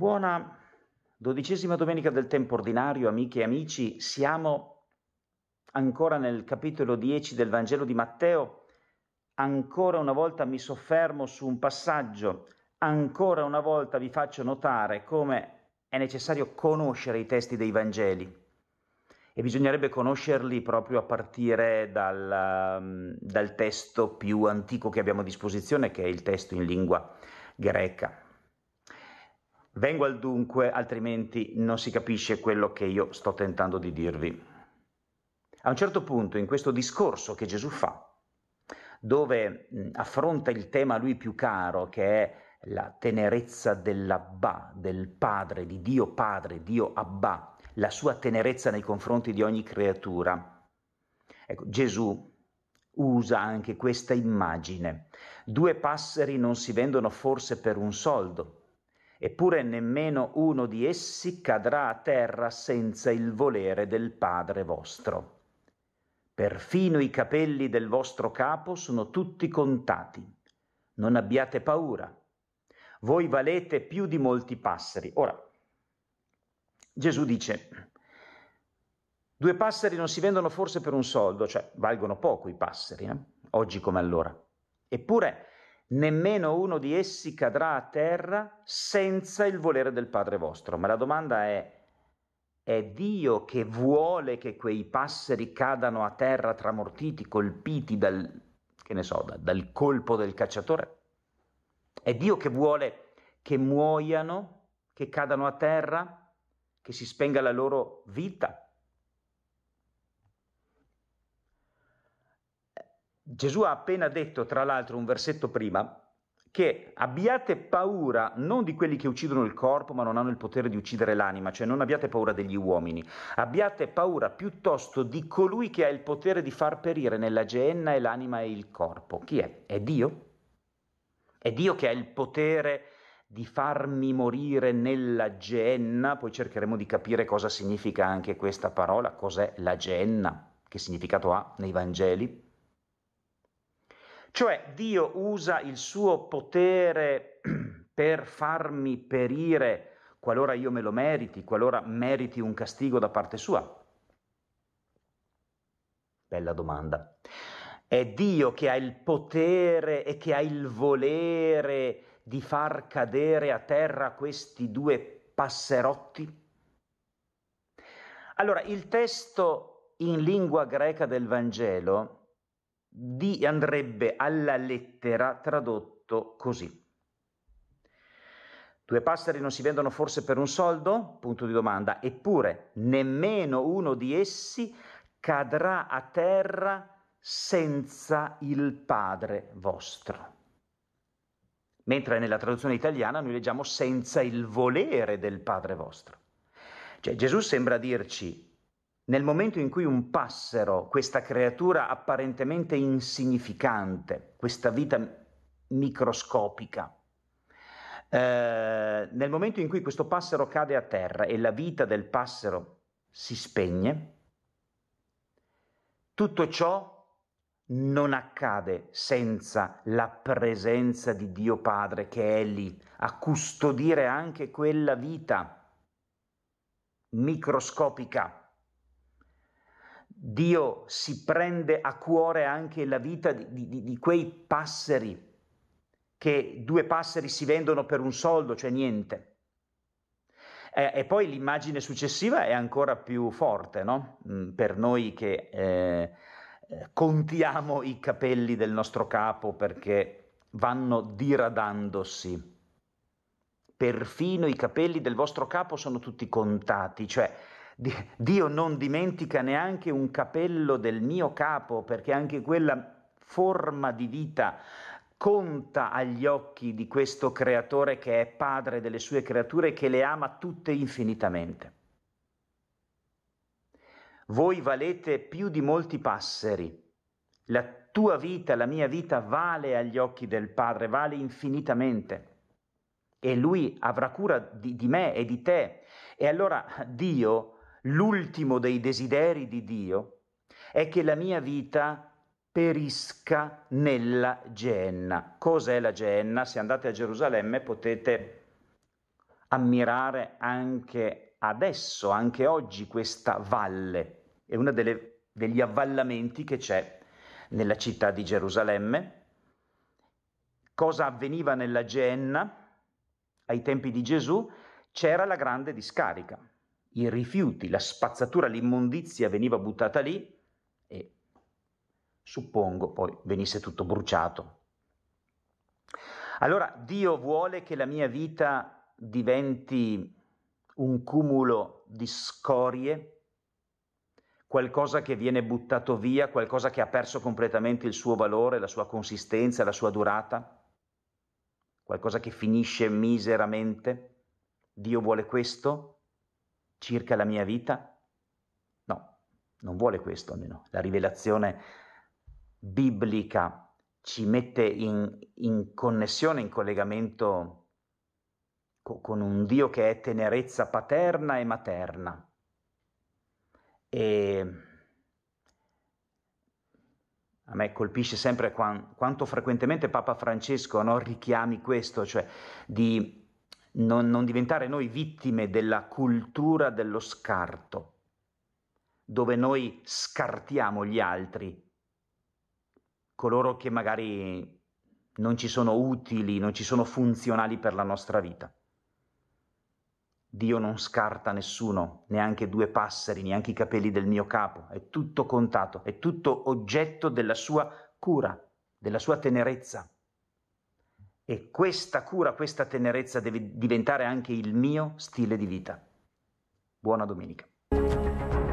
Buona dodicesima domenica del tempo ordinario, amiche e amici. Siamo ancora nel capitolo 10 del Vangelo di Matteo. Ancora una volta mi soffermo su un passaggio. Ancora una volta vi faccio notare come è necessario conoscere i testi dei Vangeli e bisognerebbe conoscerli proprio a partire dal, um, dal testo più antico che abbiamo a disposizione, che è il testo in lingua greca. Vengo al dunque, altrimenti non si capisce quello che io sto tentando di dirvi. A un certo punto in questo discorso che Gesù fa, dove mm, affronta il tema a lui più caro, che è la tenerezza dell'Abba, del Padre, di Dio Padre, Dio Abba, la sua tenerezza nei confronti di ogni creatura. Ecco, Gesù usa anche questa immagine. Due passeri non si vendono forse per un soldo, eppure nemmeno uno di essi cadrà a terra senza il volere del Padre vostro. Perfino i capelli del vostro capo sono tutti contati. Non abbiate paura. Voi valete più di molti passeri. Ora, Gesù dice, due passeri non si vendono forse per un soldo, cioè valgono poco i passeri, eh? oggi come allora. Eppure nemmeno uno di essi cadrà a terra senza il volere del Padre vostro. Ma la domanda è, è Dio che vuole che quei passeri cadano a terra tramortiti, colpiti dal, so, da, dal colpo del cacciatore? È Dio che vuole che muoiano, che cadano a terra, che si spenga la loro vita? Gesù ha appena detto, tra l'altro, un versetto prima, che abbiate paura non di quelli che uccidono il corpo ma non hanno il potere di uccidere l'anima, cioè non abbiate paura degli uomini, abbiate paura piuttosto di colui che ha il potere di far perire nella genna e l'anima e il corpo. Chi è? È Dio? È Dio che ha il potere di farmi morire nella genna, poi cercheremo di capire cosa significa anche questa parola, cos'è la genna, che significato ha nei Vangeli. Cioè Dio usa il suo potere per farmi perire qualora io me lo meriti, qualora meriti un castigo da parte sua? Bella domanda. È Dio che ha il potere e che ha il volere di far cadere a terra questi due passerotti? Allora, il testo in lingua greca del Vangelo di andrebbe alla lettera tradotto così. Due passeri non si vendono forse per un soldo? Punto di domanda. Eppure nemmeno uno di essi cadrà a terra senza il Padre vostro. Mentre nella traduzione italiana noi leggiamo senza il volere del Padre vostro. Cioè Gesù sembra dirci nel momento in cui un passero, questa creatura apparentemente insignificante, questa vita microscopica, eh, nel momento in cui questo passero cade a terra e la vita del passero si spegne, tutto ciò non accade senza la presenza di Dio Padre che è lì a custodire anche quella vita microscopica Dio si prende a cuore anche la vita di, di, di quei passeri, che due passeri si vendono per un soldo, cioè niente. Eh, e poi l'immagine successiva è ancora più forte, no? Mm, per noi che eh, eh, contiamo i capelli del nostro capo perché vanno diradandosi. Perfino i capelli del vostro capo sono tutti contati, cioè Dio non dimentica neanche un capello del mio capo, perché anche quella forma di vita conta agli occhi di questo creatore che è padre delle sue creature, e che le ama tutte infinitamente. Voi valete più di molti passeri. La tua vita, la mia vita vale agli occhi del Padre, vale infinitamente. E Lui avrà cura di, di me e di te. E allora Dio l'ultimo dei desideri di Dio è che la mia vita perisca nella Geenna. Cos'è la Geenna? Se andate a Gerusalemme potete ammirare anche adesso, anche oggi, questa valle. È uno degli avvallamenti che c'è nella città di Gerusalemme. Cosa avveniva nella Geenna? Ai tempi di Gesù c'era la grande discarica i rifiuti, la spazzatura, l'immondizia veniva buttata lì e suppongo poi venisse tutto bruciato. Allora Dio vuole che la mia vita diventi un cumulo di scorie, qualcosa che viene buttato via, qualcosa che ha perso completamente il suo valore, la sua consistenza, la sua durata, qualcosa che finisce miseramente. Dio vuole questo? circa la mia vita? No, non vuole questo almeno. La rivelazione biblica ci mette in, in connessione, in collegamento co- con un Dio che è tenerezza paterna e materna. E a me colpisce sempre quan, quanto frequentemente Papa Francesco no, richiami questo, cioè di non, non diventare noi vittime della cultura dello scarto, dove noi scartiamo gli altri, coloro che magari non ci sono utili, non ci sono funzionali per la nostra vita. Dio non scarta nessuno, neanche due passeri, neanche i capelli del mio capo, è tutto contato, è tutto oggetto della sua cura, della sua tenerezza. E questa cura, questa tenerezza deve diventare anche il mio stile di vita. Buona domenica.